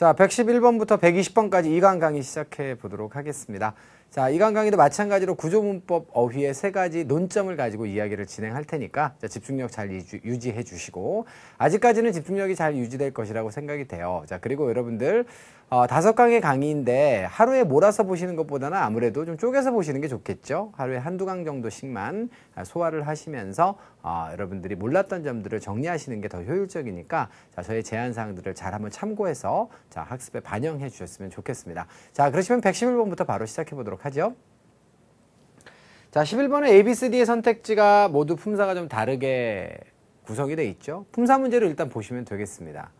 자, 111번부터 120번까지 이강 강의 시작해 보도록 하겠습니다. 자, 이강 강의도 마찬가지로 구조문법 어휘의 세 가지 논점을 가지고 이야기를 진행할 테니까 자, 집중력 잘 유지, 해 주시고 아직까지는 집중력이 잘 유지될 것이라고 생각이 돼요. 자, 그리고 여러분들 어, 다섯 강의 강의인데 하루에 몰아서 보시는 것보다는 아무래도 좀 쪼개서 보시는 게 좋겠죠. 하루에 한두 강 정도씩만 소화를 하시면서 어, 여러분들이 몰랐던 점들을 정리하시는 게 더 효율적이니까 자, 저의 제안사항들을 잘 한번 참고해서 자, 학습에 반영해 주셨으면 좋겠습니다. 자, 그러시면 111번부터 바로 시작해 보도록 하죠. 자, 11번은 A, B, C, D의 선택지가 모두 품사가 좀 다르게 구성이 돼 있죠. 품사 문제를 일단 보시면 되겠습니다.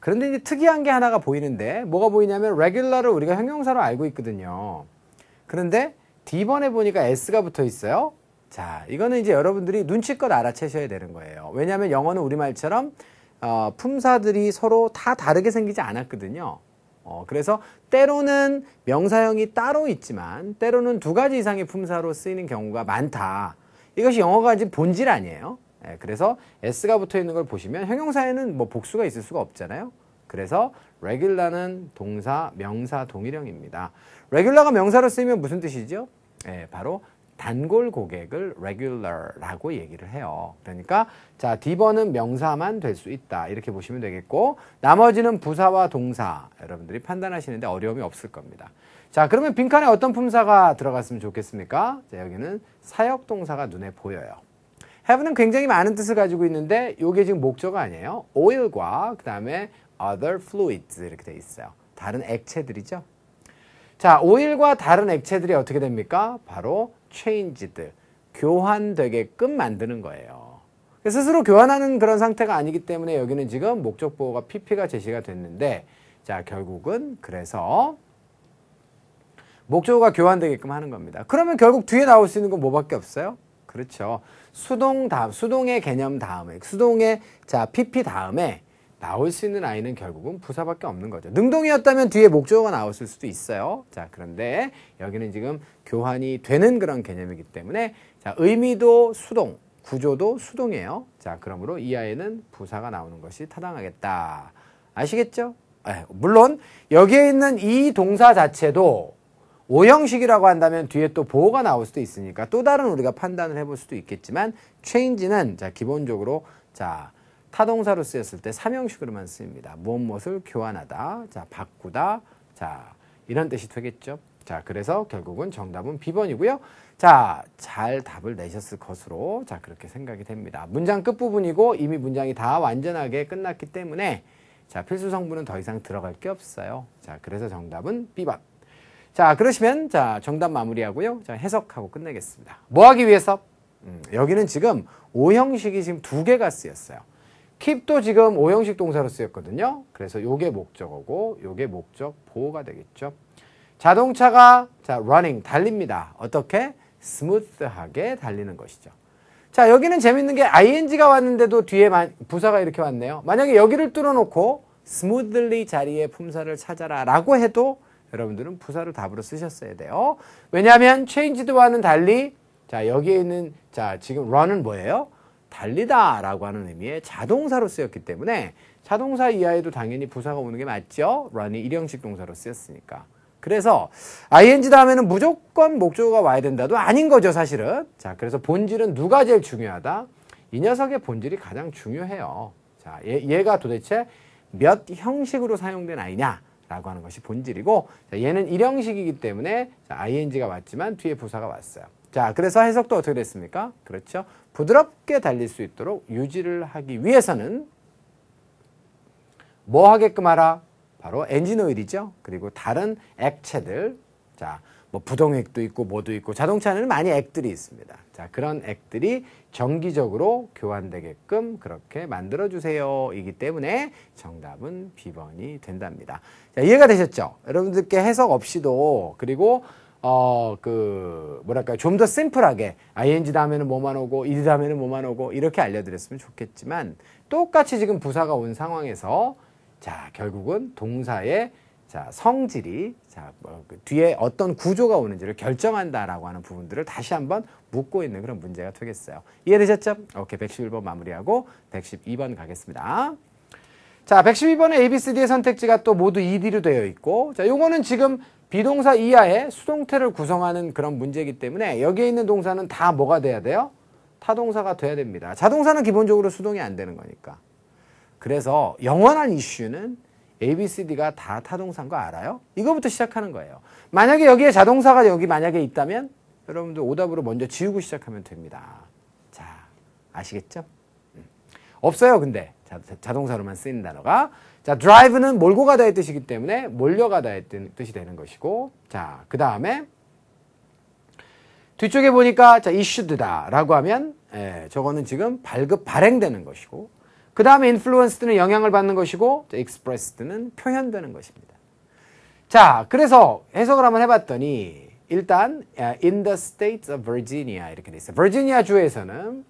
그런데 이제 특이한 게 하나가 보이는데 뭐가 보이냐면 레귤러를 우리가 형용사로 알고 있거든요. 그런데 D번에 보니까 S가 붙어 있어요. 자, 이거는 이제 여러분들이 눈치껏 알아채셔야 되는 거예요. 왜냐하면 영어는 우리말처럼 어, 품사들이 서로 다 다르게 생기지 않았거든요. 어, 그래서 때로는 명사형이 따로 있지만 때로는 두 가지 이상의 품사로 쓰이는 경우가 많다. 이것이 영어가 이제 본질 아니에요. 예, 그래서 s가 붙어 있는 걸 보시면 형용사에는 뭐 복수가 있을 수가 없잖아요. 그래서 regular는 동사, 명사, 동일형입니다. regular가 명사로 쓰이면 무슨 뜻이죠? 예, 바로 단골 고객을 regular라고 얘기를 해요. 그러니까 자 D번은 명사만 될 수 있다 이렇게 보시면 되겠고 나머지는 부사와 동사 여러분들이 판단하시는데 어려움이 없을 겁니다. 자 그러면 빈칸에 어떤 품사가 들어갔으면 좋겠습니까? 자 여기는 사역동사가 눈에 보여요. have는 굉장히 많은 뜻을 가지고 있는데 이게 지금 목적어 아니에요. oil과 그 다음에 other fluids 이렇게 돼 있어요. 다른 액체들이죠. 자, oil과 다른 액체들이 어떻게 됩니까? 바로 c h a n g e 들 교환되게끔 만드는 거예요. 그러니까 스스로 교환하는 그런 상태가 아니기 때문에 여기는 지금 목적 보호가 PP가 제시가 됐는데 자, 결국은 그래서 목적어가 교환되게끔 하는 겁니다. 그러면 결국 뒤에 나올 수 있는 건 뭐밖에 없어요? 그렇죠. 수동 다음 수동의 개념 다음에 수동의 자 PP 다음에 나올 수 있는 아이는 결국은 부사밖에 없는 거죠. 능동이었다면 뒤에 목적어가 나왔을 수도 있어요. 자, 그런데 여기는 지금 교환이 되는 그런 개념이기 때문에 자, 의미도 수동, 구조도 수동이에요. 자, 그러므로 이 아이는 부사가 나오는 것이 타당하겠다. 아시겠죠? 네, 물론 여기에 있는 이 동사 자체도 오형식이라고 한다면 뒤에 또 보호가 나올 수도 있으니까 또 다른 우리가 판단을 해볼 수도 있겠지만 change는 자 기본적으로 자 타동사로 쓰였을 때 삼형식으로만 쓰입니다. 무엇 무엇을 교환하다, 자 바꾸다, 자 이런 뜻이 되겠죠. 자 그래서 결국은 정답은 B번이고요. 자잘 답을 내셨을 것으로 자 그렇게 생각이 됩니다. 문장 끝부분이고 이미 문장이 다 완전하게 끝났기 때문에 자 필수 성분은 더 이상 들어갈 게 없어요. 자 그래서 정답은 B번. 자, 그러시면 자, 정답 마무리하고요. 자, 해석하고 끝내겠습니다. 뭐 하기 위해서? 음, 여기는 지금 5형식이 지금 두 개가 쓰였어요. keep도 지금 5형식 동사로 쓰였거든요. 그래서 요게 목적어고 요게 목적 보호가 되겠죠. 자동차가 자, running 달립니다. 어떻게? 스무스하게 달리는 것이죠. 자, 여기는 재밌는 게 ing가 왔는데도 뒤에 부사가 이렇게 왔네요. 만약에 여기를 뚫어 놓고 smoothly 자리에 품사를 찾아라라고 해도 여러분들은 부사를 답으로 쓰셨어야 돼요. 왜냐하면 c h a n g e 와는 달리 자 여기에 있는 자 지금 run은 뭐예요? 달리다라고 하는 의미의 자동사로 쓰였기 때문에 자동사 이하에도 당연히 부사가 오는 게 맞죠. run이 일형식 동사로 쓰였으니까. 그래서 ing 다음에는 무조건 목적어가 와야 된다도 아닌 거죠, 사실은. 자, 그래서 본질은 누가 제일 중요하다? 이 녀석의 본질이 가장 중요해요. 자, 얘, 얘가 도대체 몇 형식으로 사용된 아이냐? 라고 하는 것이 본질이고 자, 얘는 일형식이기 때문에 자, ing가 왔지만 뒤에 부사가 왔어요. 자 그래서 해석도 어떻게 됐습니까? 그렇죠. 부드럽게 달릴 수 있도록 유지를 하기 위해서는 뭐 하게끔 하라? 바로 엔진오일이죠. 그리고 다른 액체들 자, 뭐 부동액도 있고 뭐도 있고 자동차는 많이 액들이 있습니다. 자, 그런 액들이 정기적으로 교환되게끔 그렇게 만들어주세요. 이기 때문에 정답은 B번이 된답니다. 자, 이해가 되셨죠? 여러분들께 해석 없이도 그리고 어, 그, 뭐랄까좀 더 심플하게, ing 다음에는 뭐만 오고, i 다음에는 뭐만 오고, 이렇게 알려드렸으면 좋겠지만, 똑같이 지금 부사가 온 상황에서, 자, 결국은 동사의, 자, 성질이 자, 뭐, 그 뒤에 어떤 구조가 오는지를 결정한다라고 하는 부분들을 다시 한번 묻고 있는 그런 문제가 되겠어요. 이해되셨죠? 오케이, 111번 마무리하고 112번 가겠습니다. 자, 112번의 ABCD의 선택지가 또 모두 ED로 되어 있고, 자, 요거는 지금 비동사 이하의 수동태를 구성하는 그런 문제이기 때문에 여기에 있는 동사는 다 뭐가 돼야 돼요? 타동사가 돼야 됩니다. 자동사는 기본적으로 수동이 안 되는 거니까. 그래서 영원한 이슈는 ABCD가 다 타동사인 거 알아요? 이거부터 시작하는 거예요. 만약에 여기에 자동사가 여기 만약에 있다면 여러분들 오답으로 먼저 지우고 시작하면 됩니다. 자, 아시겠죠? 음. 없어요, 근데. 자, 동사로만 쓰인 단어가. 자, drive는 몰고 가다의 뜻이기 때문에 몰려가다의 뜻이 되는 것이고. 자, 그 다음에 뒤쪽에 보니까 자, issued다 라고 하면 예, 저거는 지금 발급, 발행되는 것이고. 그 다음에 influenced는 영향을 받는 것이고 expressed는 표현되는 것입니다. 자, 그래서 해석을 한번 해봤더니 일단 in the s t a t e of Virginia 이렇게 돼 있어요. 버지니아 주에서는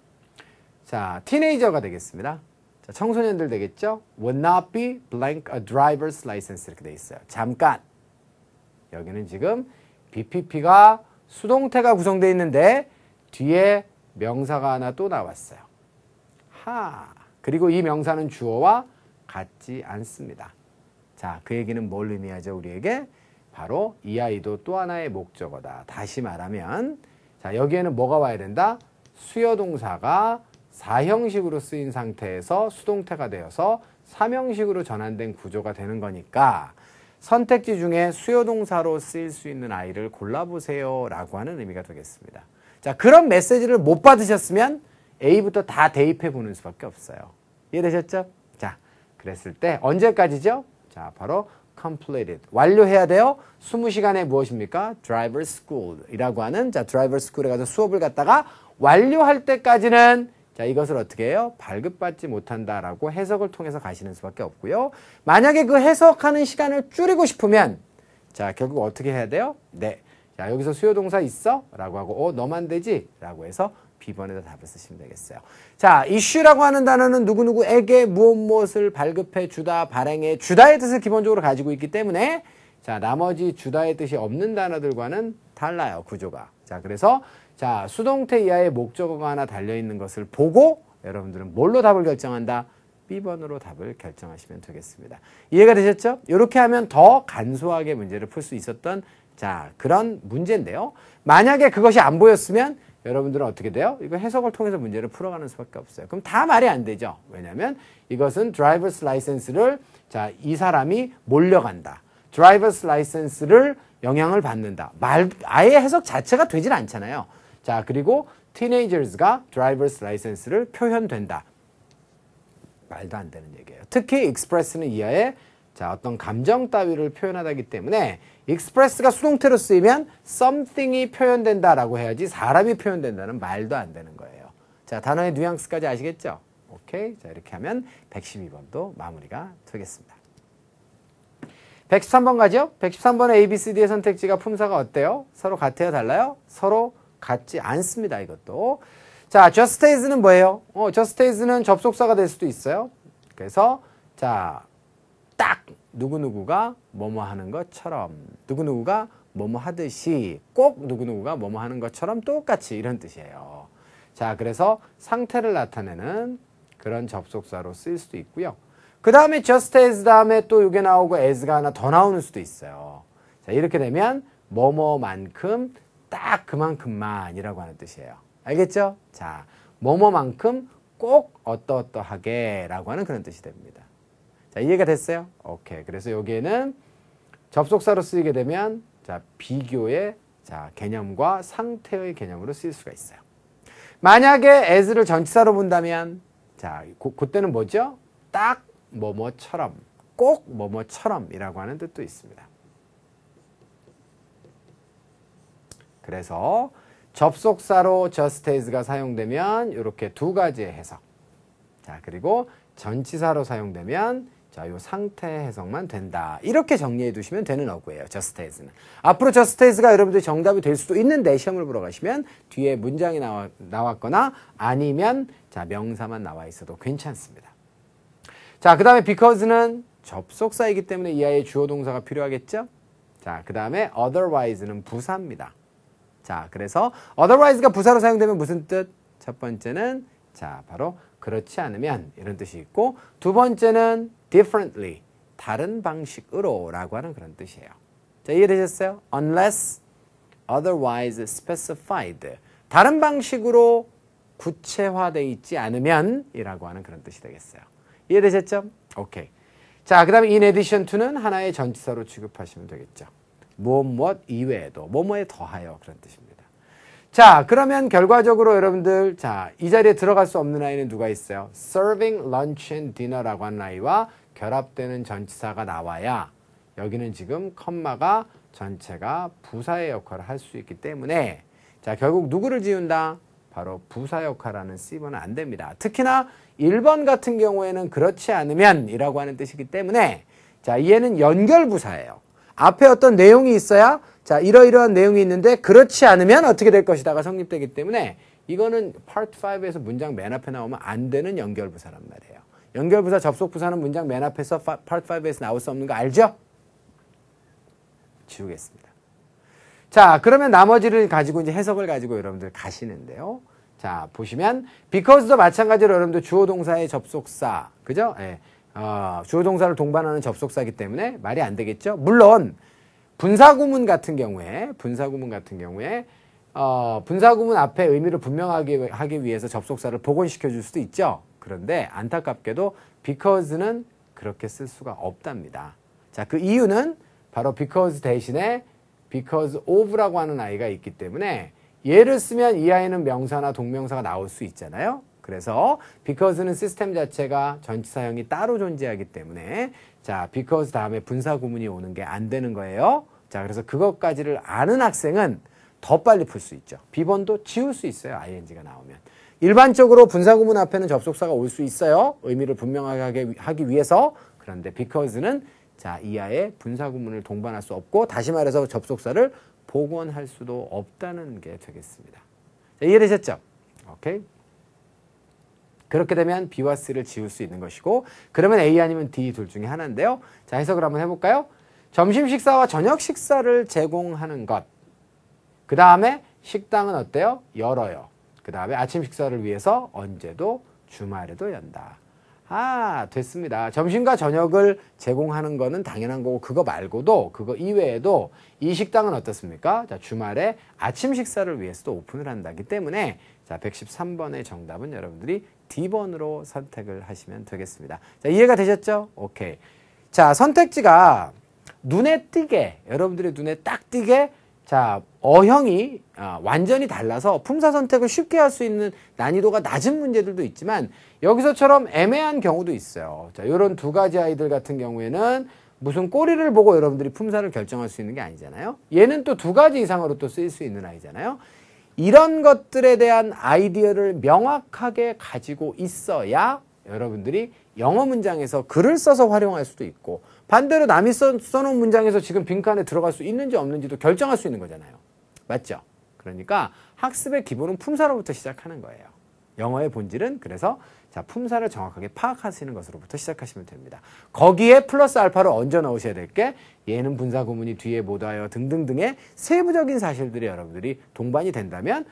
자, 티네이저가 되겠습니다. 자, 청소년들 되겠죠? would not be blank a driver's license 이렇게 돼 있어요. 잠깐. 여기는 지금 BPP가 수동태가 구성되어 있는데 뒤에 명사가 하나 또 나왔어요. 하. 그리고 이 명사는 주어와 같지 않습니다. 자, 그 얘기는 뭘 의미하죠? 우리에게 바로 이 아이도 또 하나의 목적어다. 다시 말하면 자, 여기에는 뭐가 와야 된다? 수여 동사가 4형식으로 쓰인 상태에서 수동태가 되어서 3형식으로 전환된 구조가 되는 거니까 선택지 중에 수요 동사로 쓰일 수 있는 아이를 골라보세요 라고 하는 의미가 되겠습니다. 자, 그런 메시지를 못 받으셨으면 A부터 다 대입해 보는 수밖에 없어요. 이해되셨죠? 자, 그랬을 때 언제까지죠? 자, 바로 completed. 완료해야 돼요. 20시간에 무엇입니까? driver school이라고 하는 자, driver school에 가서 수업을 갔다가 완료할 때까지는 자, 이것을 어떻게 해요? 발급받지 못한다라고 해석을 통해서 가시는 수밖에 없고요. 만약에 그 해석하는 시간을 줄이고 싶으면 자, 결국 어떻게 해야 돼요? 네. 자, 여기서 수요 동사 있어? 라고 하고 어, 너만 되지? 라고 해서 B번에다 답을 쓰시면 되겠어요. 자, 이슈라고 하는 단어는 누구누구에게 무엇 무엇을 발급해 주다, 발행해 주다의 뜻을 기본적으로 가지고 있기 때문에 자, 나머지 주다의 뜻이 없는 단어들과는 달라요, 구조가. 자, 그래서 자, 수동태 이하의 목적어가 하나 달려 있는 것을 보고 여러분들은 뭘로 답을 결정한다? B번으로 답을 결정하시면 되겠습니다. 이해가 되셨죠? 이렇게 하면 더 간소하게 문제를 풀 수 있었던 자, 그런 문제인데요. 만약에 그것이 안 보였으면 여러분들은 어떻게 돼요? 이거 해석을 통해서 문제를 풀어가는 수밖에 없어요. 그럼 다 말이 안 되죠. 왜냐하면 이것은 드라이버스 라이센스를 자이 사람이 몰려간다. 드라이버스 라이센스를 영향을 받는다. 말 아예 해석 자체가 되질 않잖아요. 자 그리고 teenagers가 드라이버스 라이센스를 표현된다. 말도 안 되는 얘기예요. 특히 express는 이하에 자, 어떤 감정 따위를 표현하다기 때문에 익스프레스가 수동태로 쓰이면 something이 표현된다라고 해야지 사람이 표현된다는 말도 안 되는 거예요. 자, 단어의 뉘앙스까지 아시겠죠? 오케이. 자, 이렇게 하면 112번도 마무리가 되겠습니다. 113번 가죠? 113번의 A, B, C, D의 선택지가 품사가 어때요? 서로 같아요? 달라요? 서로 같지 않습니다. 이것도. 자, just as는 뭐예요? 어, just as는 접속사가 될 수도 있어요. 그래서 자, 딱 누구누구가 뭐뭐 하는 것처럼 누구누구가 뭐뭐 하듯이 꼭 누구누구가 뭐뭐 하는 것처럼 똑같이 이런 뜻이에요. 자, 그래서 상태를 나타내는 그런 접속사로 쓰일 수도 있고요. 그 다음에 just as 그 다음에 또 이게 나오고 as가 하나 더 나오는 수도 있어요. 자, 이렇게 되면 뭐뭐만큼 딱 그만큼만이라고 하는 뜻이에요. 알겠죠? 자, 뭐뭐만큼 꼭 어떠어떠하게라고 하는 그런 뜻이 됩니다. 자, 이해가 됐어요? 오케이. 그래서 여기에는 접속사로 쓰이게 되면 자, 비교의 자, 개념과 상태의 개념으로 쓰일 수가 있어요. 만약에 as를 전치사로 본다면 자, 고, 그때는 뭐죠? 딱 뭐뭐처럼, 꼭 뭐뭐처럼이라고 하는 뜻도 있습니다. 그래서 접속사로 just as가 사용되면 이렇게 두 가지의 해석. 자, 그리고 전치사로 사용되면 자, 요 상태 해석만 된다. 이렇게 정리해 두시면 되는 어구예요. 저스 s t a 는 앞으로 저스 s t a 가 여러분들이 정답이 될 수도 있는데 시험을 보러 가시면 뒤에 문장이 나와, 나왔거나 아니면 자, 명사만 나와 있어도 괜찮습니다. 자, 그 다음에 because는 접속사이기 때문에 이하의 주어 동사가 필요하겠죠? 자, 그 다음에 otherwise는 부사입니다. 자, 그래서 otherwise가 부사로 사용되면 무슨 뜻? 첫 번째는 자, 바로 그렇지 않으면 이런 뜻이 있고 두 번째는 differently 다른 방식으로라고 하는 그런 뜻이에요. 자, 이해되셨어요? unless otherwise specified 다른 방식으로 구체화되어 있지 않으면 이라고 하는 그런 뜻이 되겠어요. 이해되셨죠? 오케이. 자, 그 다음에 in addition to는 하나의 전치사로 취급하시면 되겠죠. 무엇 무엇 이외에도 뭐뭐에 더하여 그런 뜻입니다. 자, 그러면 결과적으로 여러분들 자, 이 자리에 들어갈 수 없는 아이는 누가 있어요? serving lunch and dinner라고 하는 아이와 결합되는 전치사가 나와야 여기는 지금 컴마가 전체가 부사의 역할을 할 수 있기 때문에 자 결국 누구를 지운다? 바로 부사 역할하는 C번은 안 됩니다. 특히나 1번 같은 경우에는 그렇지 않으면 이라고 하는 뜻이기 때문에 자 얘는 연결부사예요. 앞에 어떤 내용이 있어야 자 이러이러한 내용이 있는데 그렇지 않으면 어떻게 될 것이다가 성립되기 때문에 이거는 파트 5에서 문장 맨 앞에 나오면 안 되는 연결부사란 말이에요. 연결부사, 접속부사는 문장 맨 앞에서 파, 파트 5에서 나올 수 없는 거 알죠? 지우겠습니다. 자, 그러면 나머지를 가지고 이제 해석을 가지고 여러분들 가시는데요. 자, 보시면 because도 마찬가지로 여러분들 주어 동사의 접속사. 그죠? 예. 어, 주어 동사를 동반하는 접속사기 때문에 말이 안 되겠죠? 물론 분사구문 같은 경우에 분사구문 같은 경우에 어, 분사구문 앞에 의미를 분명하게 하기 위해서 접속사를 복원시켜 줄 수도 있죠. 그런데 안타깝게도 because는 그렇게 쓸 수가 없답니다. 자, 그 이유는 바로 because 대신에 because of라고 하는 아이가 있기 때문에 얘를 쓰면 이 아이는 명사나 동명사가 나올 수 있잖아요. 그래서 because는 시스템 자체가 전치사형이 따로 존재하기 때문에 자, because 다음에 분사 구문이 오는 게 안 되는 거예요. 자, 그래서 그것까지를 아는 학생은 더 빨리 풀 수 있죠. 비번도 지울 수 있어요. ing가 나오면. 일반적으로 분사구문 앞에는 접속사가 올 수 있어요. 의미를 분명하게 하기 위해서. 그런데 because는 자, 이하의 분사구문을 동반할 수 없고 다시 말해서 접속사를 복원할 수도 없다는 게 되겠습니다. 자, 이해되셨죠? 오케이. 그렇게 되면 B와 C를 지울 수 있는 것이고 그러면 A 아니면 D 둘 중에 하나인데요. 자, 해석을 한번 해볼까요? 점심 식사와 저녁 식사를 제공하는 것. 그 다음에 식당은 어때요? 열어요. 그 다음에 아침 식사를 위해서 언제도 주말에도 연다. 아, 됐습니다. 점심과 저녁을 제공하는 거는 당연한 거고, 그거 말고도, 그거 이외에도 이 식당은 어떻습니까? 자, 주말에 아침 식사를 위해서도 오픈을 한다기 때문에, 자, 113번의 정답은 여러분들이 D번으로 선택을 하시면 되겠습니다. 자, 이해가 되셨죠? 오케이. 자, 선택지가 눈에 띄게, 여러분들의 눈에 딱 띄게 자, 어형이 아, 완전히 달라서 품사 선택을 쉽게 할 수 있는 난이도가 낮은 문제들도 있지만 여기서처럼 애매한 경우도 있어요. 자, 요런 두 가지 아이들 같은 경우에는 무슨 꼬리를 보고 여러분들이 품사를 결정할 수 있는 게 아니잖아요. 얘는 또 두 가지 이상으로 또 쓰일 수 있는 아이잖아요. 이런 것들에 대한 아이디어를 명확하게 가지고 있어야 여러분들이 영어 문장에서 글을 써서 활용할 수도 있고 반대로 남이 써, 써놓은 문장에서 지금 빈칸에 들어갈 수 있는지 없는지도 결정할 수 있는 거잖아요. 맞죠? 그러니까 학습의 기본은 품사로부터 시작하는 거예요. 영어의 본질은 그래서 자 품사를 정확하게 파악하시는 것으로부터 시작하시면 됩니다. 거기에 플러스 알파를 얹어 넣으셔야 될 게예는 분사 구문이 뒤에 못하여 등등등의 세부적인 사실들이 여러분들이 동반이 된다면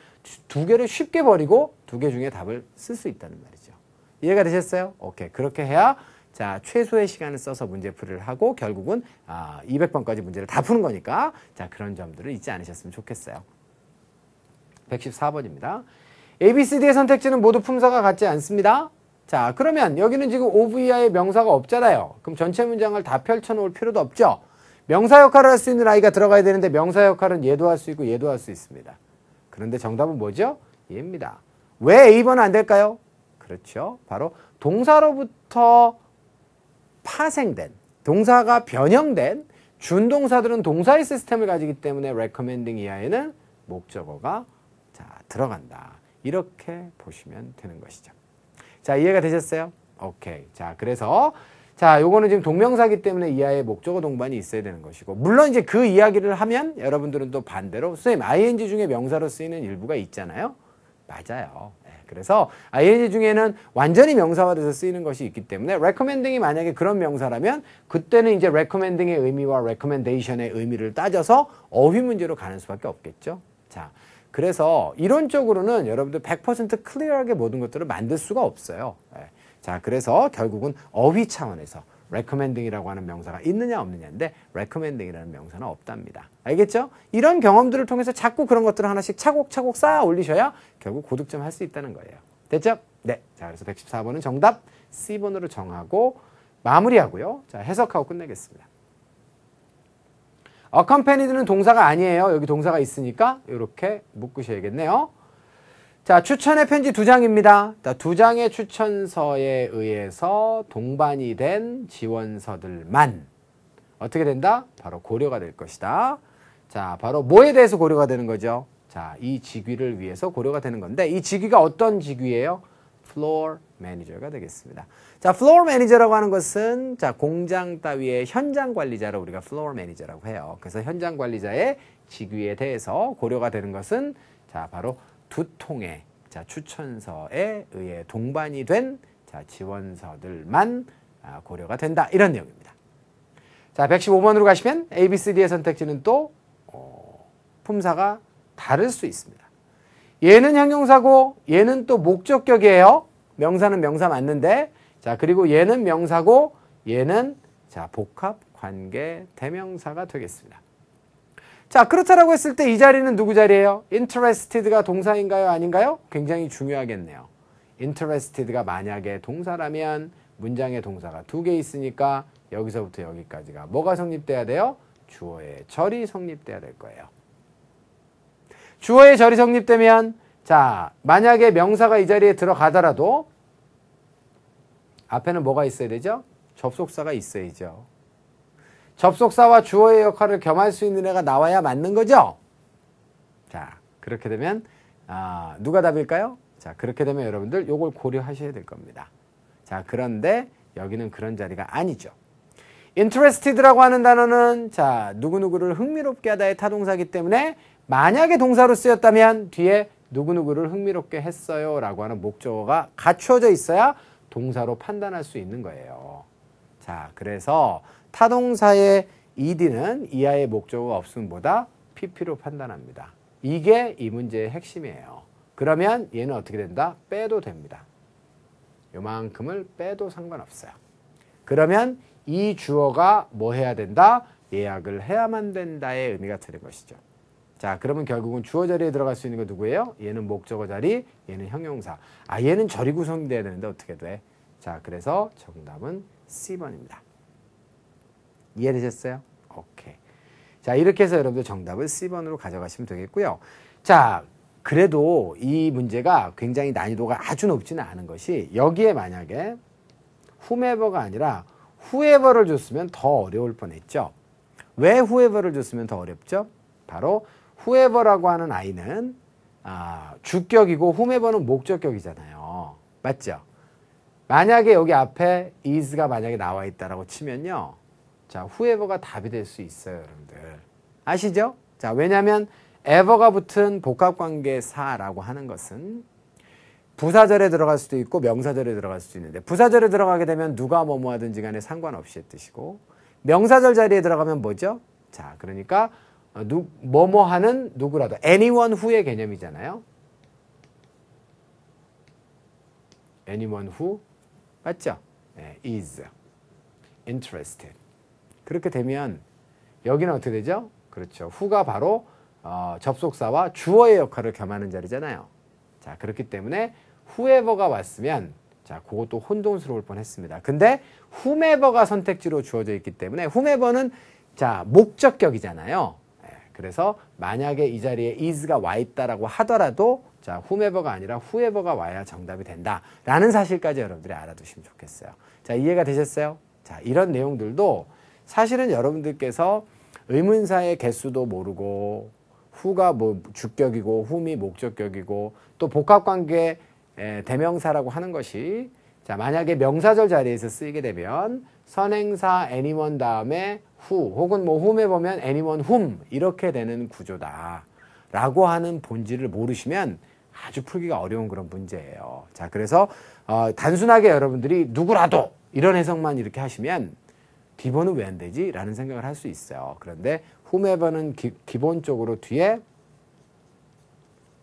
두 개를 쉽게 버리고 두 개 중에 답을 쓸 수 있다는 말이죠. 이해가 되셨어요? 오케이 그렇게 해야 자, 최소의 시간을 써서 문제풀이를 하고 결국은 아, 200번까지 문제를 다 푸는 거니까 자, 그런 점들을 잊지 않으셨으면 좋겠어요. 114번입니다. A, B, C, D의 선택지는 모두 품사가 같지 않습니다. 자, 그러면 여기는 지금 OVI의 명사가 없잖아요. 그럼 전체 문장을 다 펼쳐놓을 필요도 없죠. 명사 역할을 할 수 있는 아이가 들어가야 되는데 명사 역할은 얘도 할 수 있고 얘도 할 수 있습니다. 그런데 정답은 뭐죠? 얘입니다. 왜 A번은 안 될까요? 그렇죠. 바로 동사로부터 파생된, 동사가 변형된 준동사들은 동사의 시스템을 가지기 때문에 recommending 이하에는 목적어가 자, 들어간다. 이렇게 보시면 되는 것이죠. 자, 이해가 되셨어요? 오케이. 자, 그래서 자, 요거는 지금 동명사기 때문에 이하에 목적어 동반이 있어야 되는 것이고 물론 이제 그 이야기를 하면 여러분들은 또 반대로 선생님 ing 중에 명사로 쓰이는 일부가 있잖아요. 맞아요. 네, 그래서 ing 중에는 완전히 명사화돼서 쓰이는 것이 있기 때문에 recommending이 만약에 그런 명사라면 그때는 이제 recommending의 의미와 recommendation의 의미를 따져서 어휘 문제로 가는 수밖에 없겠죠. 자, 그래서 이론적으로는 여러분들 100% 클리어하게 모든 것들을 만들 수가 없어요. 예. 자, 그래서 결국은 어휘 차원에서 recommending이라고 하는 명사가 있느냐 없느냐인데 recommending이라는 명사는 없답니다. 알겠죠? 이런 경험들을 통해서 자꾸 그런 것들을 하나씩 차곡차곡 쌓아 올리셔야 결국 고득점 할 수 있다는 거예요. 됐죠? 네. 자, 그래서 114번은 정답 C번으로 정하고 마무리하고요. 자, 해석하고 끝내겠습니다. accompanied는 동사가 아니에요. 여기 동사가 있으니까 이렇게 묶으셔야겠네요. 자, 추천의 편지 두 장입니다. 자, 두 장의 추천서에 의해서 동반이 된 지원서들만 어떻게 된다? 바로 고려가 될 것이다. 자, 바로 뭐에 대해서 고려가 되는 거죠? 자, 이 직위를 위해서 고려가 되는 건데 이 직위가 어떤 직위예요? 플로어 매니저가 되겠습니다. 자, 플로어 매니저라고 하는 것은 자, 공장 따위의 현장 관리자를 우리가 플로어 매니저라고 해요. 그래서 현장 관리자의 직위에 대해서 고려가 되는 것은 자, 바로 두 통의 자, 추천서에 의해 동반이 된 자, 지원서들만 아, 고려가 된다. 이런 내용입니다. 자, 115번으로 가시면 A, B, C, D의 선택지는 또 어, 품사가 다를 수 있습니다. 얘는 형용사고 얘는 또 목적격이에요. 명사는 명사 맞는데 자 그리고 얘는 명사고 얘는 자 복합 관계 대명사가 되겠습니다. 자, 그렇다라고 했을 때 이 자리는 누구 자리예요? interested가 동사인가요? 아닌가요? 굉장히 중요하겠네요. interested가 만약에 동사라면 문장의 동사가 두 개 있으니까 여기서부터 여기까지가 뭐가 성립돼야 돼요? 주어의 절이 성립돼야 될 거예요. 주어의 절이 성립되면 자, 만약에 명사가 이 자리에 들어가더라도 앞에는 뭐가 있어야 되죠? 접속사가 있어야죠. 접속사와 주어의 역할을 겸할 수 있는 애가 나와야 맞는 거죠? 자, 그렇게 되면, 아, 누가 답일까요? 자, 그렇게 되면 여러분들 요걸 고려하셔야 될 겁니다. 자, 그런데 여기는 그런 자리가 아니죠. interested라고 하는 단어는 자, 누구누구를 흥미롭게 하다의 타동사기 때문에 만약에 동사로 쓰였다면 뒤에 누구누구를 흥미롭게 했어요 라고 하는 목적어가 갖추어져 있어야 동사로 판단할 수 있는 거예요. 자, 그래서 타동사의 ed는 이하의 목적어 없음보다 pp로 판단합니다. 이게 이 문제의 핵심이에요. 그러면 얘는 어떻게 된다? 빼도 됩니다. 요만큼을 빼도 상관없어요. 그러면 이 주어가 뭐 해야 된다? 예약을 해야만 된다의 의미가 되는 것이죠. 자, 그러면 결국은 주어 자리에 들어갈 수 있는 거 누구예요? 얘는 목적어 자리, 얘는 형용사. 아, 얘는 절이 구성돼야 되는데 어떻게 돼? 자, 그래서 정답은 C번입니다. 이해되셨어요? 오케이. 자, 이렇게 해서 여러분들 정답을 C번으로 가져가시면 되겠고요. 자, 그래도 이 문제가 굉장히 난이도가 아주 높지는 않은 것이 여기에 만약에 후메버가 아니라 후에버를 줬으면 더 어려울 뻔했죠. 왜 후에버를 줬으면 더 어렵죠? 바로 후에버라고 하는 아이는 아, 주격이고 후메버는 목적격이잖아요. 맞죠? 만약에 여기 앞에 is가 만약에 나와 있다라고 치면요. 자, 후에버가 답이 될 수 있어요, 여러분들. 아시죠? 자, 왜냐면 e v 가 붙은 복합 관계 사라고 하는 것은 부사절에 들어갈 수도 있고 명사절에 들어갈 수도 있는데 부사절에 들어가게 되면 누가 뭐뭐 하든지 간에 상관없이 뜻이고 명사절 자리에 들어가면 뭐죠? 자, 그러니까 어, 누, 뭐뭐 하는 누구라도 anyone 후의 개념이잖아요. anyone who 맞죠? 네, is interested 그렇게 되면 여기는 어떻게 되죠? 그렇죠. 후가 바로 어, 접속사와 주어의 역할을 겸하는 자리잖아요. 자, 그렇기 때문에 후에버가 왔으면 자, 그것도 혼동스러울 뻔했습니다. 근데 후메버가 선택지로 주어져 있기 때문에 후메버는 자, 목적격이잖아요. 예, 그래서 만약에 이 자리에 is가 와 있다라고 하더라도 자, 후 h 버가 아니라 후에버가 와야 정답이 된다라는 사실까지 여러분들이 알아두시면 좋겠어요. 자, 이해가 되셨어요? 자, 이런 내용들도 사실은 여러분들께서 의문사의 개수도 모르고 후가 뭐 주격이고 후미 목적격이고 또 복합관계 대명사라고 하는 것이 자 만약에 명사절 자리에서 쓰이게 되면 선행사 anyone 다음에 후 혹은 뭐 whom에 보면 anyone whom 이렇게 되는 구조다 라고 하는 본질을 모르시면 아주 풀기가 어려운 그런 문제예요 자 그래서 어, 단순하게 여러분들이 누구라도 이런 해석만 이렇게 하시면 기본은왜안 되지? 라는 생각을 할 수 있어요. 그런데 whomever는 기, 기본적으로 뒤에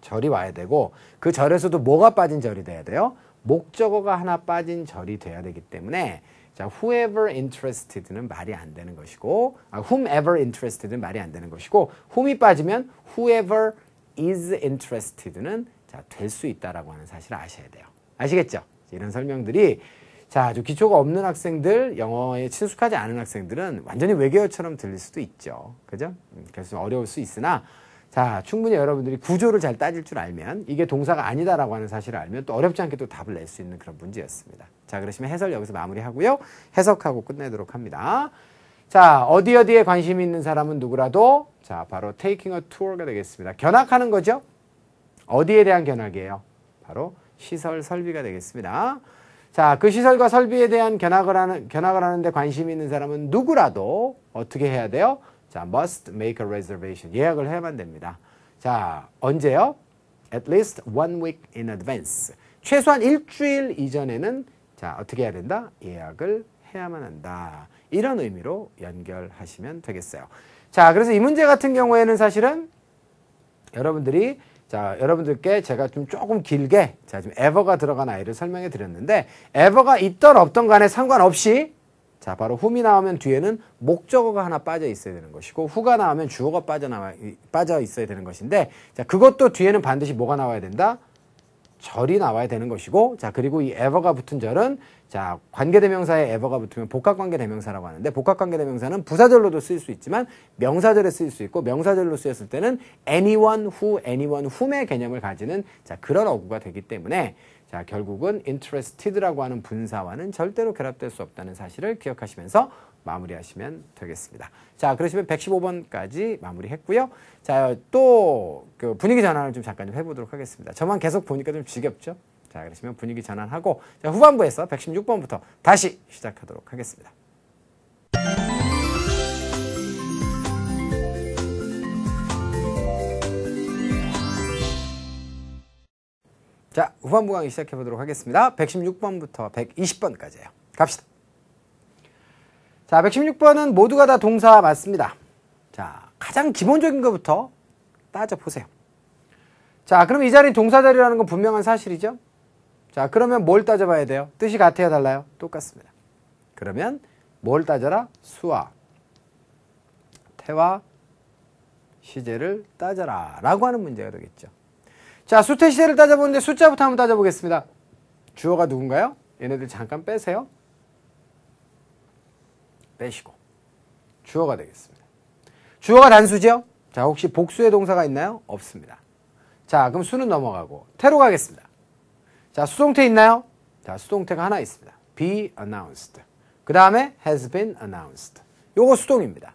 절이 와야 되고 그 절에서도 뭐가 빠진 절이 돼야 돼요? 목적어가 하나 빠진 절이 돼야 되기 때문에 자, whoever interested는 말이 안 되는 것이고 아, whomever interested는 말이 안 되는 것이고 whom이 빠지면 whoever is interested는 자, 될 수 있다라고 하는 사실을 아셔야 돼요. 아시겠죠? 이런 설명들이 자, 아주 기초가 없는 학생들, 영어에 친숙하지 않은 학생들은 완전히 외계어처럼 들릴 수도 있죠. 그죠? 음, 그래서 어려울 수 있으나, 자, 충분히 여러분들이 구조를 잘 따질 줄 알면, 이게 동사가 아니다라고 하는 사실을 알면 또 어렵지 않게 또 답을 낼 수 있는 그런 문제였습니다. 자, 그러시면 해설 여기서 마무리하고요. 해석하고 끝내도록 합니다. 자, 어디 어디에 관심이 있는 사람은 누구라도, 자, 바로 taking a tour가 되겠습니다. 견학하는 거죠? 어디에 대한 견학이에요? 바로 시설 설비가 되겠습니다. 자, 그 시설과 설비에 대한 견학을 하는, 견학을 하는데 관심이 있는 사람은 누구라도 어떻게 해야 돼요? 자, must make a reservation. 예약을 해야만 됩니다. 자, 언제요? At least one week in advance. 최소한 일주일 이전에는 자, 어떻게 해야 된다? 예약을 해야만 한다. 이런 의미로 연결하시면 되겠어요. 자, 그래서 이 문제 같은 경우에는 사실은 여러분들이 자, 여러분들께 제가 좀 조금 길게 자, 지금 ever가 들어간 아이를 설명해 드렸는데 ever가 있던 없던 간에 상관없이 자, 바로 whom이 나오면 뒤에는 목적어가 하나 빠져 있어야 되는 것이고 후가 나오면 주어가 빠져나와 빠져 있어야 되는 것인데 자, 그것도 뒤에는 반드시 뭐가 나와야 된다? 절이 나와야 되는 것이고 자, 그리고 이 ever가 붙은 절은 자, 관계대명사에 에버가 붙으면 복합관계대명사라고 하는데 복합관계대명사는 부사절로도 쓰일 수 있지만 명사절에 쓰일 수 있고 명사절로 쓰였을 때는 anyone who, anyone whom의 개념을 가지는 자, 그런 어구가 되기 때문에 자, 결국은 interested라고 하는 분사와는 절대로 결합될 수 없다는 사실을 기억하시면서 마무리하시면 되겠습니다. 자, 그러시면 115번까지 마무리했고요. 자, 또 그 분위기 전환을 좀 잠깐 해보도록 하겠습니다. 저만 계속 보니까 좀 지겹죠? 자, 그러시면 분위기 전환하고 자, 후반부에서 116번부터 다시 시작하도록 하겠습니다. 자, 후반부 강의 시작해 보도록 하겠습니다. 116번부터 120번까지예요. 갑시다. 자, 116번은 모두가 다 동사 맞습니다. 자, 가장 기본적인 것부터 따져 보세요. 자, 그럼 이 자리 동사 자리라는 건 분명한 사실이죠. 자, 그러면 뭘 따져봐야 돼요? 뜻이 같아요, 달라요? 똑같습니다. 그러면 뭘 따져라? 수와 태와 시제를 따져라 라고 하는 문제가 되겠죠. 자, 수태 시제를 따져보는데 숫자부터 한번 따져보겠습니다. 주어가 누군가요? 얘네들 잠깐 빼세요. 빼시고 주어가 되겠습니다. 주어가 단수죠? 자, 혹시 복수의 동사가 있나요? 없습니다. 자, 그럼 수는 넘어가고 태로 가겠습니다. 자, 수동태 있나요? 자, 수동태가 하나 있습니다. be announced. 그 다음에 has been announced. 요거 수동입니다.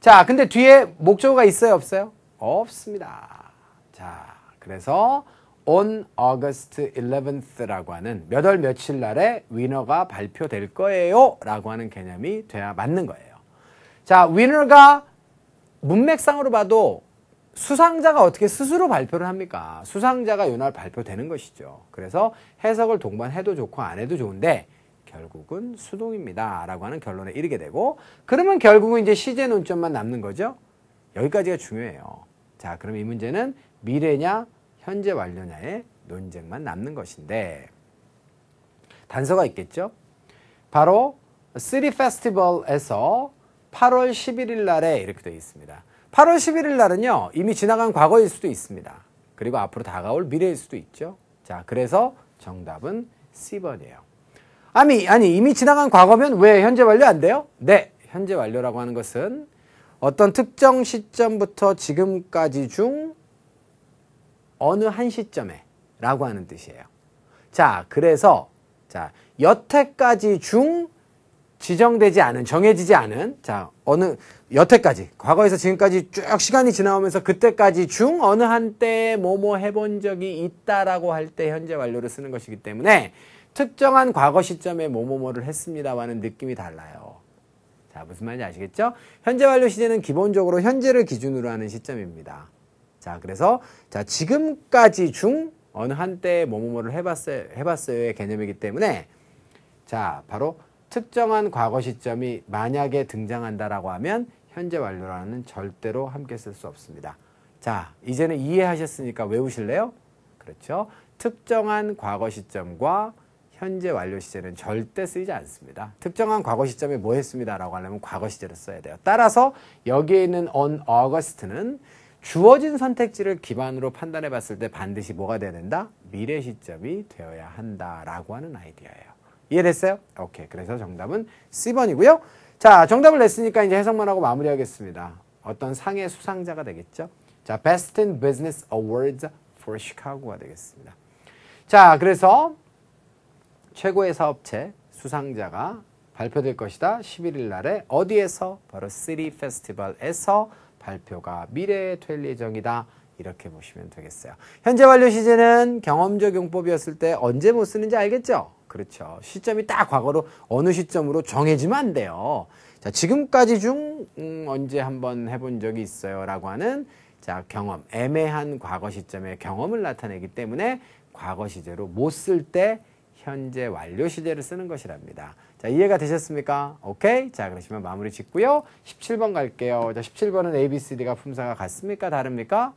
자, 근데 뒤에 목적어가 있어요, 없어요? 없습니다. 자, 그래서 on August 11th라고 하는 몇 월 며칠 날에 위너가 발표될 거예요 라고 하는 개념이 돼야 맞는 거예요. 자, 위너가 문맥상으로 봐도 수상자가 어떻게 스스로 발표를 합니까? 수상자가 요날 발표되는 것이죠. 그래서 해석을 동반해도 좋고 안 해도 좋은데 결국은 수동입니다. 라고 하는 결론에 이르게 되고 그러면 결국은 이제 시제 논점만 남는 거죠. 여기까지가 중요해요. 자, 그럼 이 문제는 미래냐 현재 완료냐의 논쟁만 남는 것인데 단서가 있겠죠. 바로 쓰리 페스티벌에서 8월 11일 날에 이렇게 되어 있습니다. 8월 11일 날은요, 이미 지나간 과거일 수도 있습니다. 그리고 앞으로 다가올 미래일 수도 있죠. 자, 그래서 정답은 C번이에요. 아니, 아니, 이미 지나간 과거면 왜 현재 완료 안 돼요? 네, 현재 완료라고 하는 것은 어떤 특정 시점부터 지금까지 중 어느 한 시점에 라고 하는 뜻이에요. 자, 그래서 자, 여태까지 중 지정되지 않은, 정해지지 않은 자, 어느 여태까지 과거에서 지금까지 쭉 시간이 지나오면서 그때까지 중 어느 한때 뭐뭐 해본 적이 있다라고 할 때 현재 완료를 쓰는 것이기 때문에 특정한 과거 시점에 뭐뭐뭐를 했습니다와는 느낌이 달라요. 자 무슨 말인지 아시겠죠? 현재 완료 시제는 기본적으로 현재를 기준으로 하는 시점입니다. 자 그래서 자 지금까지 중 어느 한때 뭐뭐뭐를 해봤어요 해봤어요의 개념이기 때문에 자 바로 특정한 과거 시점이 만약에 등장한다라고 하면 현재 완료라는 절대로 함께 쓸 수 없습니다. 자, 이제는 이해하셨으니까 외우실래요? 그렇죠. 특정한 과거 시점과 현재 완료 시제는 절대 쓰이지 않습니다. 특정한 과거 시점에 뭐 했습니다라고 하려면 과거 시제를 써야 돼요. 따라서 여기에 있는 on August는 주어진 선택지를 기반으로 판단해 봤을 때 반드시 뭐가 돼야 된다? 미래 시점이 되어야 한다라고 하는 아이디어예요. 이해됐어요? 오케이. 그래서 정답은 C번이고요. 자, 정답을 냈으니까 이제 해석만 하고 마무리하겠습니다. 어떤 상의 수상자가 되겠죠? 자, Best in Business Awards for Chicago가 되겠습니다. 자, 그래서 최고의 사업체 수상자가 발표될 것이다. 11일 날에 어디에서? 바로 시리 페스티벌에서 발표가 미래에 될 예정이다. 이렇게 보시면 되겠어요. 현재 완료 시제는 경험적 용법이었을 때 언제 못 쓰는지 알겠죠? 그렇죠. 시점이 딱 과거로 어느 시점으로 정해지면 안 돼요. 자, 지금까지 중 음, 언제 한번 해본 적이 있어요라고 하는 자, 경험, 애매한 과거 시점의 경험을 나타내기 때문에 과거 시제로 못 쓸 때 현재 완료 시제를 쓰는 것이랍니다. 자, 이해가 되셨습니까? 오케이. 자, 그러시면 마무리 짓고요. 17번 갈게요. 자, 17번은 ABCD가 품사가 같습니까? 다릅니까?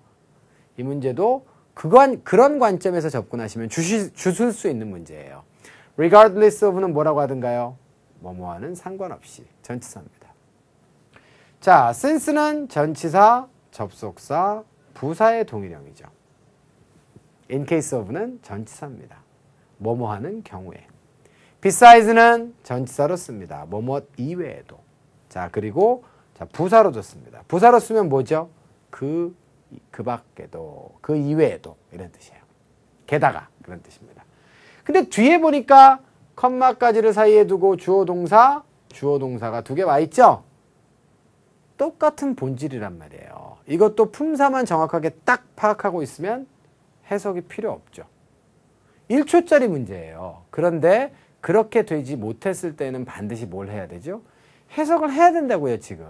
이 문제도 그건 그런 관점에서 접근하시면 주실, 주실 수 있는 문제예요. regardless of는 뭐라고 하던가요 뭐뭐와는 상관없이 전치사입니다. 자, since는 전치사, 접속사, 부사의 동일형이죠. in case of는 전치사입니다. 뭐뭐하는 경우에. beside는 전치사로 씁니다. 뭐뭐 이외에도. 자, 그리고 자, 부사로 줬습니다. 부사로 쓰면 뭐죠? 그, 그 밖에도, 그 이외에도 이런 뜻이에요. 게다가 그런 뜻입니다. 근데 뒤에 보니까 컴마까지를 사이에 두고 주어 동사, 주어 동사가 두 개 와 있죠? 똑같은 본질이란 말이에요. 이것도 품사만 정확하게 딱 파악하고 있으면 해석이 필요 없죠. 1초짜리 문제예요. 그런데 그렇게 되지 못했을 때는 반드시 뭘 해야 되죠? 해석을 해야 된다고요, 지금.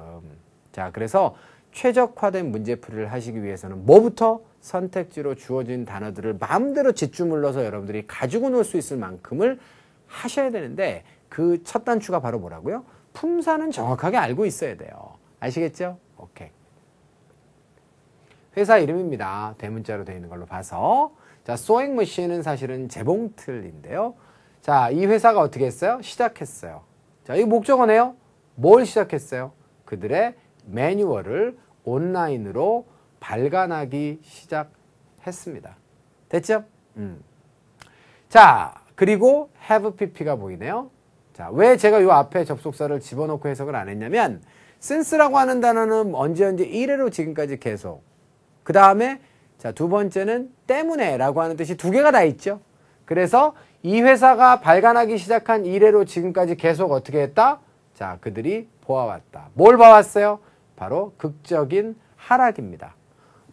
자, 그래서 최적화된 문제풀이를 하시기 위해서는 뭐부터 선택지로 주어진 단어들을 마음대로 짓주물러서 여러분들이 가지고 놀 수 있을 만큼을 하셔야 되는데 그 첫 단추가 바로 뭐라고요? 품사는 정확하게 알고 있어야 돼요. 아시겠죠? 오케이. 회사 이름입니다. 대문자로 되어 있는 걸로 봐서. 자, 소잉 머신은 사실은 재봉틀인데요. 자, 이 회사가 어떻게 했어요? 시작했어요. 자, 이 목적어네요. 뭘 시작했어요? 그들의 매뉴얼을 온라인으로 발간하기 시작했습니다. 됐죠? 음. 자, 그리고 have pp가 보이네요. 자, 왜 제가 요 앞에 접속사를 집어넣고 해석을 안 했냐면 센스라고 하는 단어는 언제 언제 이래로 지금까지 계속 그 다음에 자, 두 번째는 때문에 라고 하는 뜻이 두 개가 다 있죠. 그래서 이 회사가 발간하기 시작한 이래로 지금까지 계속 어떻게 했다? 자, 그들이 보아왔다. 뭘 봐왔어요? 바로 극적인 하락입니다.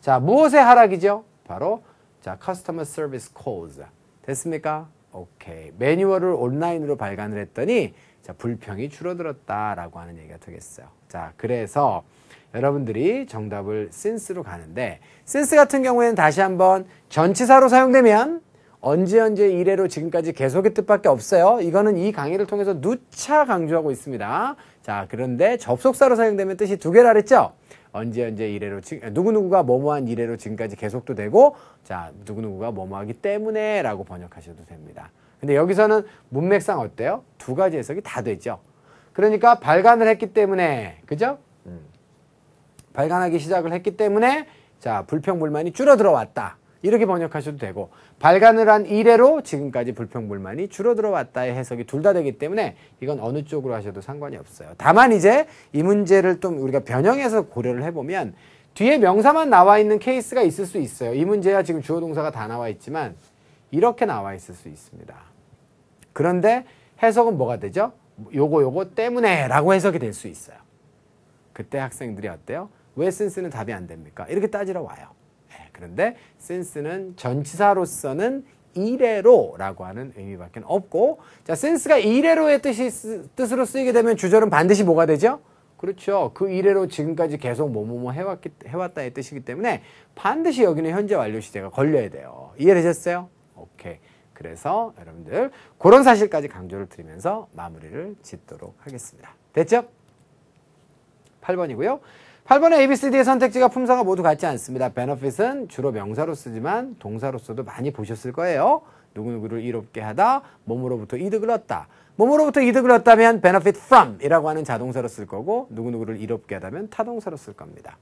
자, 무엇의 하락이죠? 바로 자, 커스터머 서비스 코즈. 됐습니까? 오케이. 매뉴얼을 온라인으로 발간을 했더니 자, 불평이 줄어들었다라고 하는 얘기가 되겠어요. 자, 그래서 여러분들이 정답을 since로 가는데 since 같은 경우에는 다시 한번 전치사로 사용되면 언제 언제 이래로 지금까지 계속의 뜻밖에 없어요. 이거는 이 강의를 통해서 누차 강조하고 있습니다. 자, 그런데 접속사로 사용되면 뜻이 두 개라 그랬죠? 언제 언제 이래로 누구누구가 뭐뭐한 이래로 지금까지 계속도 되고 자 누구누구가 뭐뭐하기 때문에 라고 번역하셔도 됩니다. 근데 여기서는 문맥상 어때요? 두 가지 해석이 다 되죠. 그러니까 발간을 했기 때문에 그죠? 음. 발간하기 시작을 했기 때문에 자 불평불만이 줄어들어 왔다. 이렇게 번역하셔도 되고 발간을 한 이래로 지금까지 불평불만이 줄어들어 왔다의 해석이 둘 다 되기 때문에 이건 어느 쪽으로 하셔도 상관이 없어요. 다만 이제 이 문제를 좀 우리가 변형해서 고려를 해보면 뒤에 명사만 나와 있는 케이스가 있을 수 있어요. 이 문제야 지금 주어 동사가 다 나와 있지만 이렇게 나와 있을 수 있습니다. 그런데 해석은 뭐가 되죠? 요거 요거 때문에 라고 해석이 될 수 있어요. 그때 학생들이 어때요? 왜 쓴쓰는 답이 안 됩니까? 이렇게 따지러 와요. 그런데 since는 전치사로서는 이래로라고 하는 의미밖에 없고 자 since가 이래로의 뜻이, 뜻으로 쓰이게 되면 주절은 반드시 뭐가 되죠? 그렇죠. 그 이래로 지금까지 계속 뭐뭐뭐 해왔기, 해왔다의 뜻이기 때문에 반드시 여기는 현재 완료 시제가 걸려야 돼요. 이해되셨어요? 오케이. 그래서 여러분들 그런 사실까지 강조를 드리면서 마무리를 짓도록 하겠습니다. 됐죠? 8번이고요. 8번의 ABCD의 선택지가 품사가 모두 같지 않습니다. benefit은 주로 명사로 쓰지만 동사로서도 많이 보셨을 거예요. 누구누구를 이롭게 하다, 몸으로부터 이득을 얻다. 몸으로부터 이득을 얻다면 benefit from 이라고 하는 자동사로 쓸 거고 누구누구를 이롭게 하다면 타동사로 쓸 겁니다.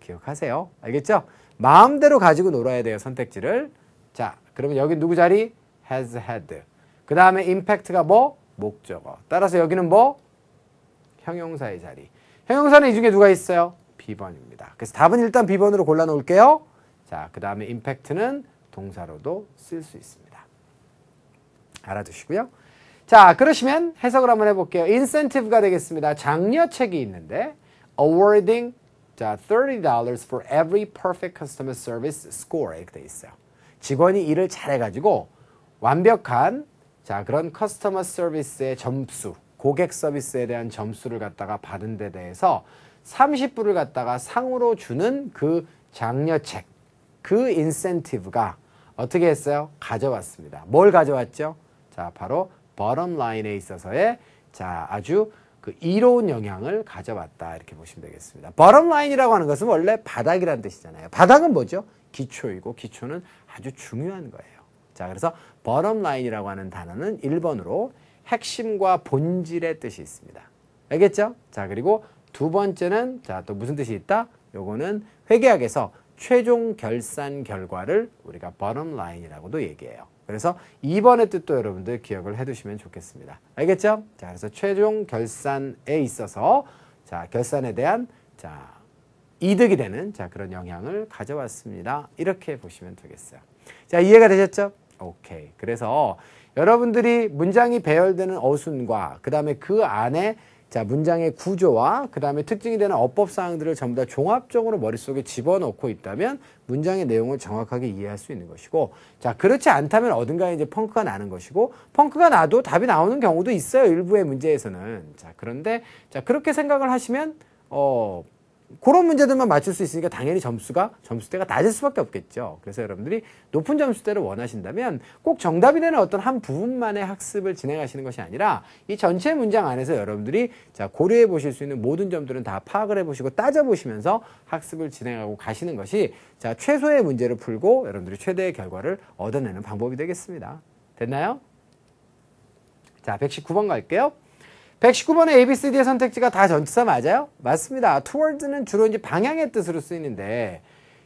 기억하세요. 알겠죠? 마음대로 가지고 놀아야 돼요. 선택지를. 자, 그러면 여기 누구 자리? has had. 그 다음에 impact가 뭐? 목적어. 따라서 여기는 뭐? 형용사의 자리. 형용사는 이 중에 누가 있어요? 비번입니다 그래서 답은 일단 B번으로 골라놓을게요. 자, 그 다음에 임팩트는 동사로도 쓸 수 있습니다. 알아두시고요. 자, 그러시면 해석을 한번 해볼게요. i n c e 가 되겠습니다. 장려책이 있는데 awarding $30 for every perfect customer service score 이렇게 돼 있어요. 직원이 일을 잘해가지고 완벽한 자 그런 커스터머 서비스의 점수 고객 서비스에 대한 점수를 갖다가 받은 데 대해서 30불을 갖다가 상으로 주는 그 장려책, 그 인센티브가 어떻게 했어요? 가져왔습니다. 뭘 가져왔죠? 자, 바로 버럼 라인에 있어서의 자, 아주 그 이로운 영향을 가져왔다. 이렇게 보시면 되겠습니다. 버럼 라인이라고 하는 것은 원래 바닥이란 뜻이잖아요. 바닥은 뭐죠? 기초이고 기초는 아주 중요한 거예요. 자, 그래서 버럼 라인이라고 하는 단어는 1번으로 핵심과 본질의 뜻이 있습니다. 알겠죠? 자, 그리고 두 번째는 자, 또 무슨 뜻이 있다? 요거는 회계학에서 최종 결산 결과를 우리가 bottom line이라고도 얘기해요. 그래서 이번의 뜻도 여러분들 기억을 해 두시면 좋겠습니다. 알겠죠? 자, 그래서 최종 결산에 있어서 자, 결산에 대한 자, 이득이 되는 자, 그런 영향을 가져왔습니다. 이렇게 보시면 되겠어요. 자, 이해가 되셨죠? 오케이. 그래서 여러분들이 문장이 배열되는 어순과 그 다음에 그 안에 자 문장의 구조와 그 다음에 특징이 되는 어법 사항들을 전부 다 종합적으로 머릿속에 집어넣고 있다면 문장의 내용을 정확하게 이해할 수 있는 것이고 자 그렇지 않다면 어딘가에 이제 펑크가 나는 것이고 펑크가 나도 답이 나오는 경우도 있어요 일부의 문제에서는 자 그런데 자 그렇게 생각을 하시면 어 그런 문제들만 맞출 수 있으니까 당연히 점수가 점수대가 낮을 수밖에 없겠죠. 그래서 여러분들이 높은 점수대를 원하신다면 꼭 정답이 되는 어떤 한 부분만의 학습을 진행하시는 것이 아니라 이 전체 문장 안에서 여러분들이 자 고려해 보실 수 있는 모든 점들은 다 파악을 해 보시고 따져 보시면서 학습을 진행하고 가시는 것이 자 최소의 문제를 풀고 여러분들이 최대의 결과를 얻어내는 방법이 되겠습니다. 됐나요? 자, 119번 갈게요. 119번의 ABCD의 선택지가 다 전치사 맞아요? 맞습니다. towards는 주로 이제 방향의 뜻으로 쓰이는데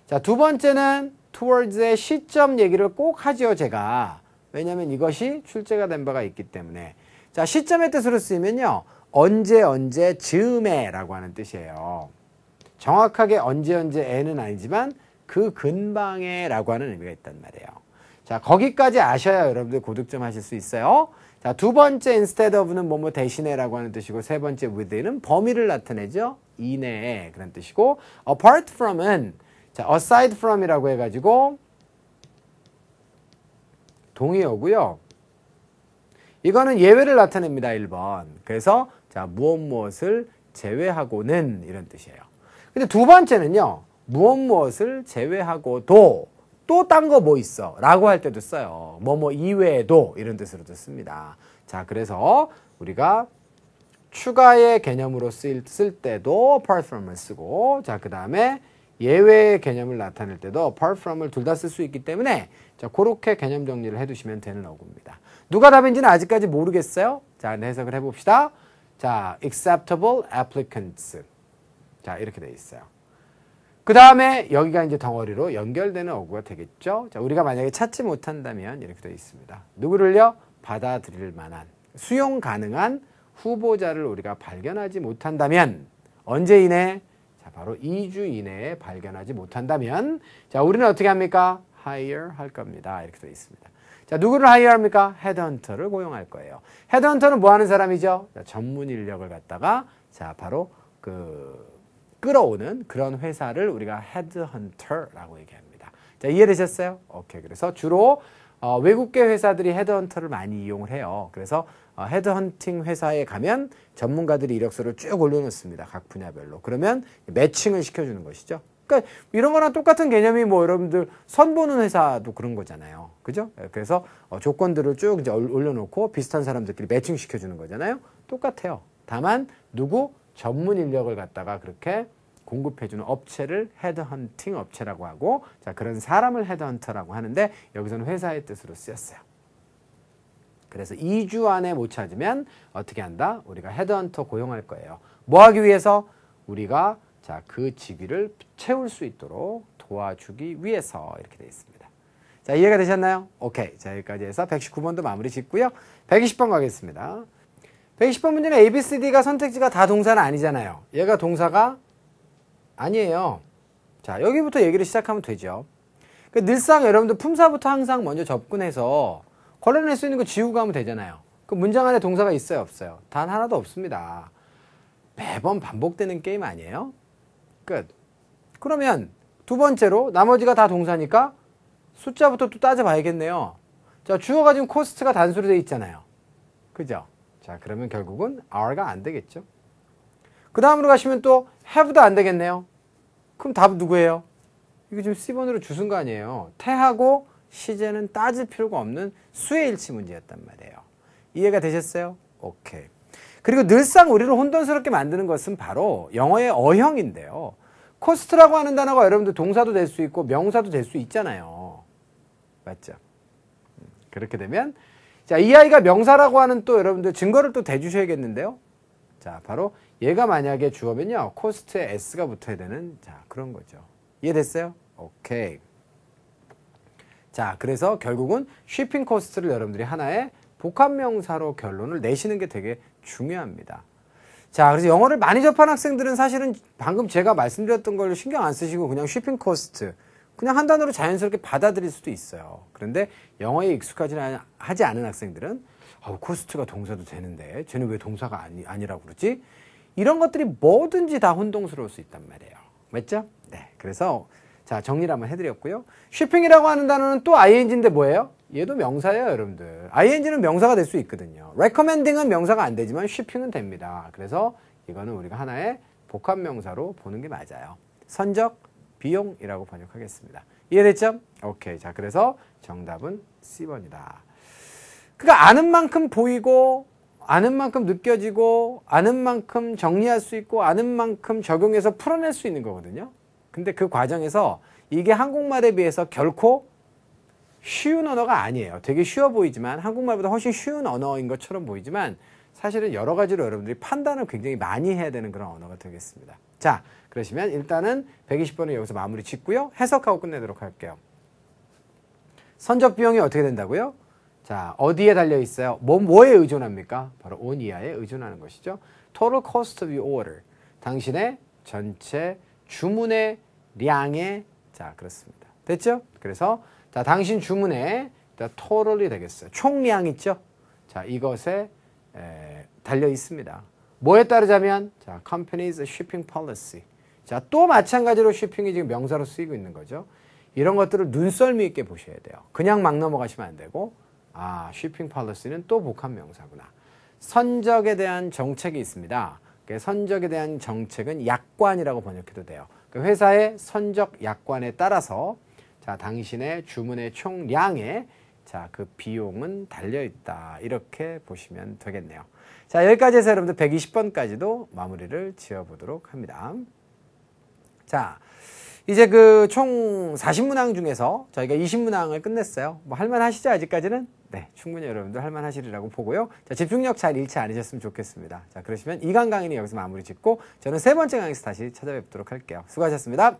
자, 두 번째는 towards의 시점 얘기를 꼭 하지요, 제가. 왜냐면 이것이 출제가 된 바가 있기 때문에. 자, 시점의 뜻으로 쓰이면요. 언제 언제 즈음에 라고 하는 뜻이에요. 정확하게 언제 언제에는 아니지만 그 근방에 라고 하는 의미가 있단 말이에요. 자, 거기까지 아셔야 여러분들 고득점 하실 수 있어요. 자, 두 번째 instead of는 뭐뭐 대신에라고 하는 뜻이고 세 번째 within은 범위를 나타내죠. 이내에 그런 뜻이고 apart from은 자, aside from이라고 해 가지고 동의어고요. 이거는 예외를 나타냅니다. 1번. 그래서 자, 무엇 무엇을 제외하고는 이런 뜻이에요. 근데 두 번째는요. 무엇 무엇을 제외하고도 또딴거뭐 있어? 라고 할 때도 써요. 뭐뭐 뭐 이외에도 이런 뜻으로도 씁니다. 자, 그래서 우리가 추가의 개념으로 쓸, 쓸 때도 apart from을 쓰고 자, 그 다음에 예외의 개념을 나타낼 때도 apart from을 둘 다 쓸 수 있기 때문에 자, 그렇게 개념 정리를 해두시면 되는 어구입니다. 누가 답인지는 아직까지 모르겠어요. 자, 해석을 해봅시다. 자, acceptable applicants. 자, 이렇게 돼 있어요. 그 다음에 여기가 이제 덩어리로 연결되는 어구가 되겠죠. 자, 우리가 만약에 찾지 못한다면 이렇게 되어 있습니다. 누구를요? 받아들일 만한, 수용 가능한 후보자를 우리가 발견하지 못한다면 언제 이내? 자, 바로 2주 이내에 발견하지 못한다면 자, 우리는 어떻게 합니까? hire 할 겁니다. 이렇게 되어 있습니다. 자, 누구를 hire 합니까? 헤드헌터를 고용할 거예요. 헤드헌터는 뭐 하는 사람이죠? 자, 전문 인력을 갖다가 자, 바로 그 끌어오는 그런 회사를 우리가 헤드헌터라고 얘기합니다. 자, 이해되셨어요? 오케이. 그래서 주로 어, 외국계 회사들이 헤드헌터를 많이 이용을 해요. 그래서 어, 헤드헌팅 회사에 가면 전문가들이 이력서를 쭉 올려놓습니다. 각 분야별로. 그러면 매칭을 시켜주는 것이죠. 그러니까 이런 거랑 똑같은 개념이 뭐 여러분들 선보는 회사도 그런 거잖아요. 그죠? 예, 그래서 어, 조건들을 쭉 이제 올려놓고 비슷한 사람들끼리 매칭시켜주는 거잖아요. 똑같아요. 다만 누구? 전문 인력을 갖다가 그렇게 공급해주는 업체를 헤드헌팅 업체라고 하고 자 그런 사람을 헤드헌터라고 하는데 여기서는 회사의 뜻으로 쓰였어요. 그래서 2주 안에 못 찾으면 어떻게 한다? 우리가 헤드헌터 고용할 거예요. 뭐 하기 위해서? 우리가 자 그 직위를 채울 수 있도록 도와주기 위해서 이렇게 되어 있습니다. 자 이해가 되셨나요? 오케이. 자 여기까지 해서 119번도 마무리 짓고요. 120번 가겠습니다. 1 1 0번 문제는 A, B, C, D가 선택지가 다 동사는 아니잖아요. 얘가 동사가 아니에요. 자, 여기부터 얘기를 시작하면 되죠. 그 늘상 여러분들 품사부터 항상 먼저 접근해서 걸러낼 수 있는 거 지우고 가면 되잖아요. 그 문장 안에 동사가 있어요, 없어요? 단 하나도 없습니다. 매번 반복되는 게임 아니에요? 끝. 그러면 두 번째로 나머지가 다 동사니까 숫자부터 또 따져봐야겠네요. 자, 주어가 지금 코스트가 단수로 되어 있잖아요. 그죠? 자, 그러면 결국은 are가 안 되겠죠. 그 다음으로 가시면 또 have도 안 되겠네요. 그럼 답은 누구예요? 이거 지금 C번으로 주순 거 아니에요. 태하고 시제는 따질 필요가 없는 수의 일치 문제였단 말이에요. 이해가 되셨어요? 오케이. 그리고 늘상 우리를 혼돈스럽게 만드는 것은 바로 영어의 어형인데요. 코스트라고 하는 단어가 여러분들 동사도 될 수 있고 명사도 될 수 있잖아요. 맞죠? 음, 그렇게 되면 자, 이 아이가 명사라고 하는 또 여러분들 증거를 또 대주셔야겠는데요. 자, 바로 얘가 만약에 주어면요. 코스트에 s가 붙어야 되는 자, 그런 거죠. 이해됐어요? 오케이. 자, 그래서 결국은 쉬핑 코스트를 여러분들이 하나의 복합명사로 결론을 내시는 게 되게 중요합니다. 자, 그래서 영어를 많이 접한 학생들은 사실은 방금 제가 말씀드렸던 걸로 신경 안 쓰시고 그냥 쉬핑 코스트 그냥 한 단어로 자연스럽게 받아들일 수도 있어요. 그런데 영어에 익숙하지 않은 학생들은 아, 코스트가 동사도 되는데 쟤는 왜 동사가 아니, 아니라고 그러지? 이런 것들이 뭐든지 다 혼동스러울 수 있단 말이에요. 맞죠? 네. 그래서 자, 정리를 한번 해드렸고요. s 핑이라고 하는 단어는 또 ing인데 뭐예요? 얘도 명사예요, 여러분들. ing는 명사가 될 수 있거든요. recommending은 명사가 안 되지만 s 핑은 됩니다. 그래서 이거는 우리가 하나의 복합명사로 보는 게 맞아요. 선적, 비용이라고 번역하겠습니다. 이해됐죠? 오케이. 자, 그래서 정답은 C번이다. 그러니까 아는 만큼 보이고 아는 만큼 느껴지고 아는 만큼 정리할 수 있고 아는 만큼 적용해서 풀어낼 수 있는 거거든요. 근데 그 과정에서 이게 한국말에 비해서 결코 쉬운 언어가 아니에요. 되게 쉬워 보이지만 한국말보다 훨씬 쉬운 언어인 것처럼 보이지만 사실은 여러 가지로 여러분들이 판단을 굉장히 많이 해야 되는 그런 언어가 되겠습니다. 자, 그러시면 일단은 1 2 0번을 여기서 마무리 짓고요. 해석하고 끝내도록 할게요. 선적 비용이 어떻게 된다고요? 자, 어디에 달려 있어요? 뭐, 뭐에 의존합니까? 바로 온 이하에 의존하는 것이죠. Total cost of your order. 당신의 전체 주문의 량에 자, 그렇습니다. 됐죠? 그래서 자, 당신 주문의 total이 되겠어요. 총량 있죠? 자, 이것에 에, 달려 있습니다. 뭐에 따르자면 자, company's shipping policy. 자, 또 마찬가지로 쇼핑이 지금 명사로 쓰이고 있는 거죠. 이런 것들을 눈썰미 있게 보셔야 돼요. 그냥 막 넘어가시면 안 되고, 아, 쇼핑 팔러스는또 복합 명사구나. 선적에 대한 정책이 있습니다. 그 선적에 대한 정책은 약관이라고 번역해도 돼요. 그 회사의 선적 약관에 따라서 자, 당신의 주문의 총량에 자, 그 비용은 달려있다. 이렇게 보시면 되겠네요. 자, 여기까지 해서 여러분들 120번까지도 마무리를 지어보도록 합니다. 자, 이제 그 총 40문항 중에서 저희가 20문항을 끝냈어요. 뭐 할만하시죠? 아직까지는? 네, 충분히 여러분들 할만하시리라고 보고요. 자, 집중력 잘 잃지 않으셨으면 좋겠습니다. 자, 그러시면 이강 강의는 여기서 마무리 짓고 저는 세 번째 강의에서 다시 찾아뵙도록 할게요. 수고하셨습니다.